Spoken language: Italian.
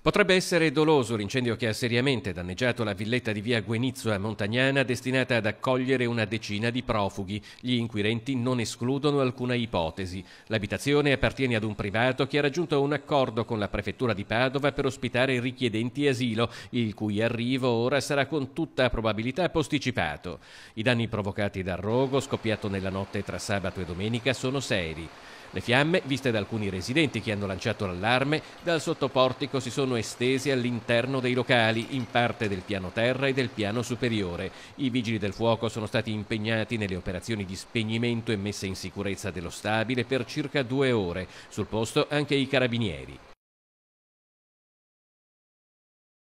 Potrebbe essere doloso l'incendio che ha seriamente danneggiato la villetta di via Guenizzo a Montagnana destinata ad accogliere una decina di profughi. Gli inquirenti non escludono alcuna ipotesi. L'abitazione appartiene ad un privato che ha raggiunto un accordo con la prefettura di Padova per ospitare i richiedenti asilo, il cui arrivo ora sarà con tutta probabilità posticipato. I danni provocati dal rogo, scoppiato nella notte tra sabato e domenica, sono seri. Le fiamme, viste da alcuni residenti che hanno lanciato l'allarme, dal sottoportico si sono estese all'interno dei locali, in parte del piano terra e del piano superiore. I vigili del fuoco sono stati impegnati nelle operazioni di spegnimento e messa in sicurezza dello stabile per circa due ore. Sul posto anche i carabinieri.